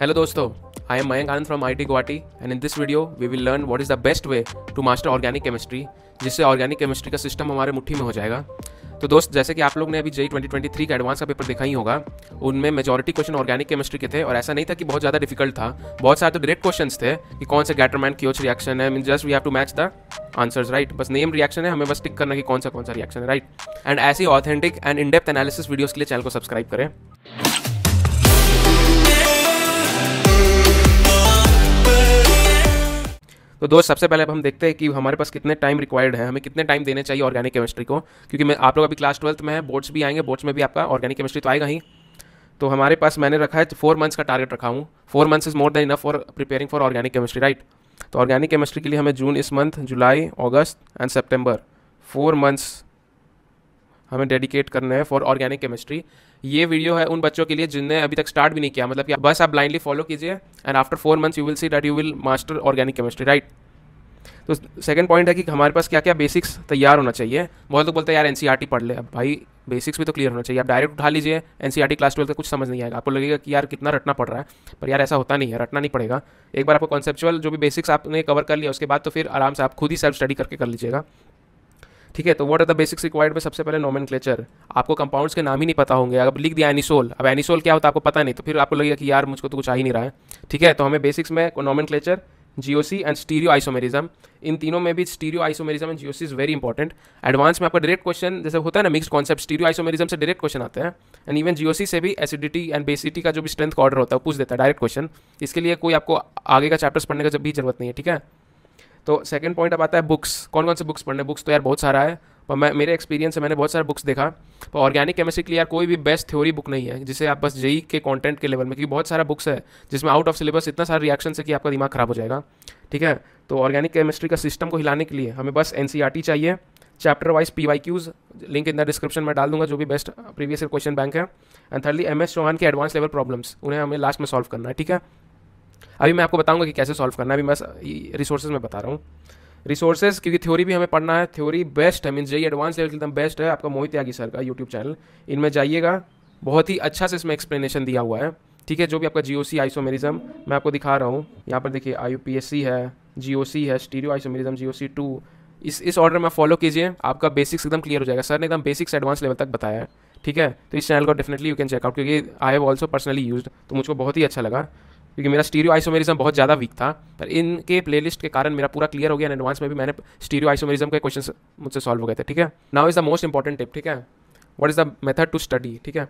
hello दोस्तों I am Mayank Anand from I T Guwahati and in this video we will learn what is the best way to master organic chemistry जिससे organic chemistry का system हमारे मुट्ठी में हो जाएगा तो दोस्त जैसे कि आप लोग ने अभी ट्वेंटी 2023 का एडवांस का पेपर देखा ही होगा उनमें मेजोरिटी क्वेश्चन ऑर्गेनिक केमिस्ट्री के थे और ऐसा नहीं था कि बहुत ज़्यादा डिफिकल्ट था बहुत सारे तो डायरेक्ट क्वेश्चन थे कि कौन से गैटरमैन क्योच रिएक्शन है mean just we have to match the answers right बस नेम रिएक्शन है हमें बस टिक करना कि कौन सा कौन सा रिएक्शन है राइट एंड ऐसी authentic and in depth analysis video के लिए चैनल को सब्सक्राइब करें तो दोस्त सबसे पहले अब हम देखते हैं कि हमारे पास कितने टाइम रिक्वायर्ड है हमें कितने टाइम देने चाहिए ऑर्गेनिक केमिस्ट्री को क्योंकि मैं आप लोग अभी क्लास ट्वेल्थ में है बोर्ड्स भी आएंगे बोर्ड्स में भी आपका ऑर्गेनिक केमिस्ट्री तो आएगा ही तो हमारे पास मैंने रखा है फोर मंथ्स का टारगेट रखा हूँ four months is more than enough for preparing for organic chemistry right तो ऑर्गेनिक केमिस्ट्री के लिए हमें जून इस month July August and September four months हमें डेडिकेट करना है फॉर ऑर्गेनिक केमिस्ट्री ये वीडियो है उन बच्चों के लिए जिनने अभी तक स्टार्ट भी नहीं किया मतलब कि बस आप ब्लाइंडली फॉलो कीजिए and after four months you will see that you will master organic chemistry right तो सेकंड पॉइंट है कि हमारे पास क्या क्या बेसिक्स तैयार होना चाहिए बहुत लोग बोलते हैं यार एन e पढ़ ले अब भाई बेसिक्स भी तो क्लियर होना चाहिए आप डायरेक्ट उठा लीजिए एन क्लास ट्वेल्थ का कुछ समझ नहीं आएगा आपको लगेगा कि यार कितना रटना पड़ रहा है पर यार ऐसा होता नहीं है रटना नहीं पड़ेगा एक बार आपको कॉन्सेप्चुअल जो भी बेसिक्स आपने कवर कर लिया उसके बाद तो फिर आराम से आप खुद ही सेल्फ स्टडी करके कर लीजिएगा ठीक है तो what are the basics required में सबसे पहले नोमन आपको कंपाउंड्स के नाम ही नहीं पता होंगे अब लिख दिया एनिसोल अब एनिसोल क्या होता है आपको पता नहीं तो फिर आपको लगेगा कि यार मुझको तो कुछ आ ही नहीं रहा है ठीक है तो हमें बेसिक्स में nomenclature GOC and stereoisomerism इन तीनों में भी stereoisomerism and GOC is very important advance में आपका डायरेक्ट क्वेश्चन जैसे होता है ना मिक्स कॉन्सेप्ट स्टीरियो आइसोमेरिज्म से डायरेक्ट क्वेश्चन आते हैं एंड इवन जीओसी से भी एसिडिटी एंड बेसिटी का जो भी स्ट्रेंथ का ऑर्डर होता है पूछ देता है डायरेक्ट क्वेश्चन इसके लिए कोई आपको आगे का चैप्टर्स पढ़ने का जब भी जरूरत नहीं है ठीक है तो सेकेंड पॉइंट अब आता है बुक्स कौन कौन से बुक्स पढ़ने बुक्स तो यार बहुत सारा है पर मैं मेरे एक्सपीरियंस से मैंने बहुत सारे बुक्स देखा पर ऑर्गेनिक केमिस्ट्री के लिए यार कोई भी बेस्ट थ्योरी बुक नहीं है जिसे आप बस जई के कॉन्टेंट के लेवल में क्योंकि बहुत सारा बुक्स है जिसमें आउट ऑफ सिलेबस इतना सारा रिएक्शन है कि आपका दिमाग खराब हो जाएगा ठीक है तो ऑर्गेनिक केमिस्ट्री का सिस्टम को हिलाने के लिए हमें बस एन e चाहिए chapter wise P Y Qs link in the description में डाल दूंगा जो भी बेस्ट प्रीवियस क्वेश्चन बैंक है and thirdly M S Chauhan के एडवांस लेवल प्रॉब्लम्स उन्हें हमें लास्ट में सॉल्व करना है ठीक है अभी मैं आपको बताऊंगा कि कैसे सॉल्व करना है अभी मैं रिसोर्सेज में बता रहा हूँ रिसोर्सेज क्योंकि थ्योरी भी हमें पढ़ना है थ्योरी बेस्ट है मीन जी एडवांस लेवल एकदम बेस्ट है आपका मोहित यागी सर का यूट्यूब चैनल इनमें जाइएगा बहुत ही अच्छा से इसमें एक्सप्लेनेशन दिया हुआ है ठीक है जो भी आपका जी ओ सी आइसोमेरिज्म मैं आपको दिखा रहा हूँ यहाँ पर देखिए I U P S C है जी ओ सी है stereoisomerism G O C two इस इस ऑर्डर में फॉलो कीजिए आपका बेसिक्स एकदम क्लियर हो जाएगा सर ने एकदम बेसिक्स एडवांस लेवल तक बताया है ठीक है तो इस चैनल को definitely you can check out क्योंकि I have also personally use तो मुझको बहुत ही अच्छा लगा क्योंकि मेरा स्टीरियो आइसोमेरिज्म बहुत ज़्यादा वीक था पर इनके प्लेलिस्ट के कारण मेरा पूरा क्लियर हो गया एडवांस में भी मैंने स्टीरियो आइसोमेरिज्म के क्वेश्चन मुझसे सॉल्व हो गए थे ठीक है now is the most important tip ठीक है what is the method to study ठीक है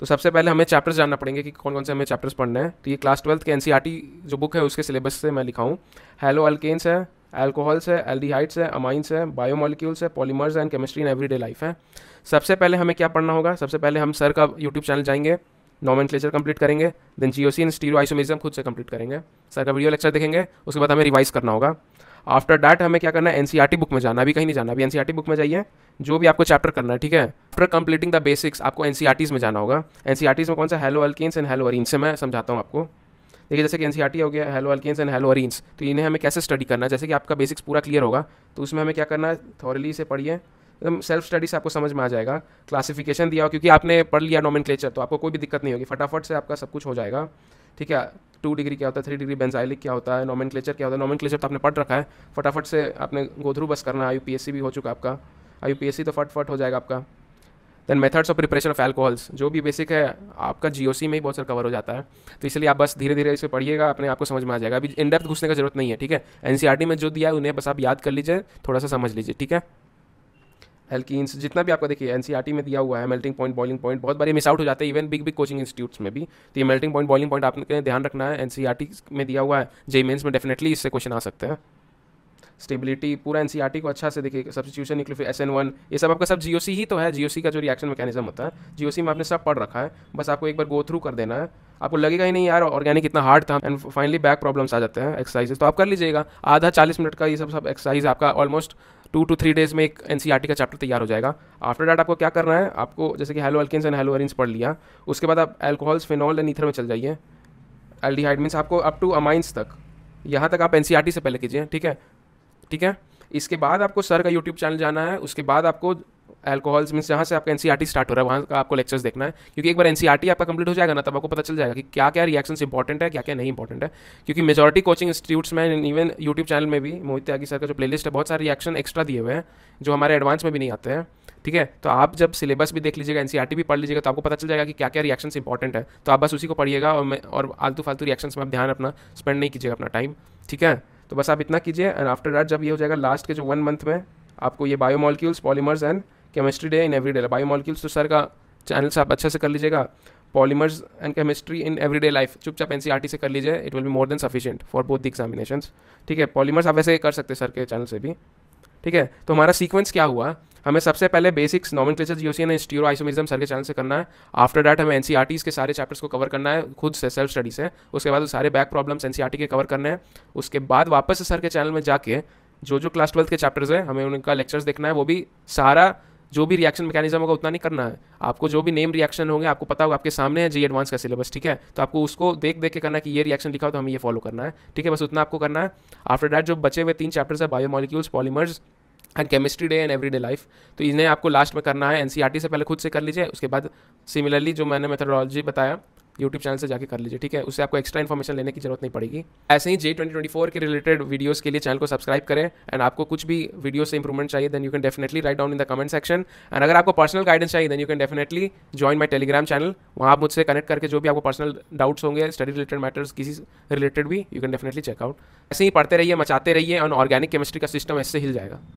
तो सबसे पहले हमें चैप्टर्स जानना पड़ेंगे कि कौन कौन से हमें चैप्टर्स पढ़ने हैं तो ये क्लास ट्वेल्थ के एन e जो बुक है उसके सिलेबस से मैं लिखा हूँ हेलो अल्केन्स है एल्कोहल्स है एल्डिहाइड्स है अमाइंस है बायोमोलिक्यूल्स है polymers and chemistry in everyday life है सबसे पहले हमें क्या पढ़ना होगा सबसे पहले हम सर का यूट्यूब चैनल जाएंगे नॉमन क्लेचर कंप्लीट करेंगे then G O C in stereoisomerism खुद से कंप्लीट करेंगे सर का वीडियो लेक्चर देखेंगे उसके बाद हमें रिवाइज करना होगा आफ्टर डैट हमें क्या करना है एनसीईआरटी बुक e में जाना अभी कहीं नहीं जाना अभी एनसीईआरटी बुक e में जाइए जो भी आपको चैप्टर करना है ठीक है आफ्टर कंप्लीटिंग द बेसिक्स आपको एनसीईआरटीज e में जाना होगा एनसीईआरटीज में कौन सा haloalkanes and haloarenes से मैं समझाता हूँ आपको देखिए जैसे कि एनसीईआरटी हो गया haloalkanes and haloarenes तो इन्हें हमें कैसे स्टडी करना है जैसे कि आपका बेसिक्स पूरा क्लियर होगा तो उसमें हमें क्या करना है थॉरली से पढ़िए एकदम सेल्फ स्टडी से आपको समझ में आ जाएगा क्लासिफिकेशन दिया हो क्योंकि आपने पढ़ लिया क्लेचर तो आपको कोई भी दिक्कत नहीं होगी फटाफट से आपका सब कुछ हो जाएगा ठीक है टू डिग्री क्या होता है थ्री डिग्री बेंजाइलिक क्या होता है नॉमन क्या होता है क्लेचर तो आपने पढ़ रखा है फटाफट से आपने गोधरू बस करना आई भी हो चुका आपका आई तो फटफट हो जाएगा आपका then methods of preparation of alcohols जो भी बेसिक है आपका जी में ही बहुत सारा कवर हो जाता है तो इसलिए आप बस धीरे धीरे इसे पढ़िएगा अपने आपको समझ में आ जाएगा अभी इन डेप्थ घुसने का जरूरत नहीं है ठीक है एनसीईआरटी e में जो दिया है उन्हें बस आप याद कर लीजिए थोड़ा सा समझ लीजिए ठीक है हेल्किस जितना भी आपको देखिए एन e में दिया हुआ है मेल्टिंग पॉइंट बॉइलिंग पॉइंट बहुत बारे मिस आउट हो जाता है even big big coaching institutes में भी तो ये मेल्टिंग पॉइंट बॉइलिंग पॉइंट आपने ध्यान रखना है एन e में दिया हुआ है जे मेन्स में डेफिनेटली इससे क्वेश्चन आ सकते हैं स्टेबिलिटी पूरा एन e को अच्छा से देखिए substitution nuclear S N one ये सब आपका सब जी ही तो है जी का जो रिएक्शन मैकेनिज्म होता है जी में आपने सब पढ़ रखा है बस आपको एक बार गो थ्रू कर देना है आपको लगेगा ही नहीं यार ऑर्गेनिक इतना हार्ड था एंड फाइनली बैक प्रॉब्लम्स आ जाते हैं एक्सरसाइजेस तो आप कर लीजिएगा आधा चालीस मिनट का ये सब सब एक्सरसाइज आपका almost two two three days में एक एन e का चैप्टर तैयार हो जाएगा आफ्टर डैट आपको क्या करना है आपको जैसे कि haloalkanes and haloarenes पढ़ लिया उसके बाद आप एल्कोहल्स फिनॉल एंड ईथर में चल जाइए एल डी मीन्स आपको अप टू अमाइंस तक यहाँ तक आप एन e से पहले कीजिए ठीक है ठीक है इसके बाद आपको सर का यूट्यूब चैनल जाना है उसके बाद आपको एल्कोहल्स मीन जहाँ से आपका एन स्टार्ट e हो रहा है वहाँ का आपको लेक्चर्स देखना है क्योंकि एक बार एन e आपका कंप्लीट हो जाएगा ना तब आपको पता चल जाएगा कि क्या क्या रिएक्शन इंपॉर्टेंट है क्या क्या नहीं इंपॉर्टेंट है क्योंकि मेजॉरिटी कोचिंग इंस्टीट्यूट्स में इवन यूट्यूब चैनल में भी मोहित त्यागी सर का जो प्लेलिस्ट है बहुत सारे रिएक्शन एक्स्ट्रा दिए हुए हैं जो हमारे एडवांस में भी नहीं आते हैं ठीक है तो आप जब सिलेबस भी देख लीजिएगा एन e भी पढ़ लीजिएगा तो आपको पता चल जाएगा कि क्या क्या रिएक्शन इंपॉर्टेंट है तो आप बस उसी को पढ़िएगा और मैं और आलतू फालतू रिएक्शन में आप ध्यान अपना स्पेंड नहीं कीजिएगा अपना टाइम ठीक है तो बस आप इतना कीजिए एंड आफ्टर दैट जब ये हो जाएगा लास्ट के जो वन मंथ में आपको ये biomolecules polymers and chemistry day in everyday molecules तो सर का चैनल से आप अच्छे से कर लीजिएगा polymers and chemistry in everyday life चुपचाप एन e से कर लीजिए it will be more than sufficient for both the examination ठीक है पॉलीमर्स आप वैसे कर सकते हैं सर के चैनल से भी ठीक है तो हमारा सीक्वेंस क्या हुआ हमें सबसे पहले basics nomenclature G O C in stereoisomerism sir के चैनल से करना है आफ्टर डैट हमें एन e के सारे चैप्टर्स को कवर करना है खुद से सेल्फ स्टडी से उसके बाद सारे बैक प्रॉब्लम्स एन के कवर करने हैं उसके बाद वापस सर के चैनल में जाके जो जो क्लास ट्वेल्थ के चैप्टर्स हैं हमें उनका लेक्चर्स देखना है वो भी सारा जो भी रिएक्शन मैकेनिज्म होगा उतना नहीं करना है आपको जो भी नेम रिएक्शन होंगे आपको पता होगा आपके सामने है जी एडवांस का सिलेबस ठीक है तो आपको उसको देख देख के करना है कि ये रिएक्शन लिखा हो तो हमें ये फॉलो करना है ठीक है बस उतना आपको करना है आफ्टर डैट जो बचे हुए तीन चैप्टर्स है biomolecules polymers and chemistry day and day life तो इन्हें आपको लास्ट में करना है एनसीआरटी e से पहले खुद से कर लीजिए उसके बाद सिमिलरली जो मैंने मेथडोलॉजी बताया यूट्यूब चैनल से जाकर कर लीजिए ठीक है उससे आपको एक्स्ट्रा इन्फॉर्मेशन लेने की जरूरत नहीं पड़ेगी ऐसे ही जे के रिलेटेड वीडियोज़ के लिए चैनल को सब्सक्राइब करें एंड आपको कुछ भी वीडियो से इंप्रूवमेंट चाहिए then you can definitely write down in the comment section and अगर आपको पर्सनल गाइडेंस चाहिए then you can definitely join my Telegram channel वहाँ आप मुझसे कनेक्ट करके जो भी आपको पर्सनल डाउट्स होंगे स्टडी रिलेटेड मैटर्स किसी रिलेटेड भी यू कैन डेफिनेटली चेकआउट ऐसे ही पढ़ते रहिए मचाते रहिए और ऑर्गेनिक केमिस्ट्री का सिस्टम ऐसे हिल जाएगा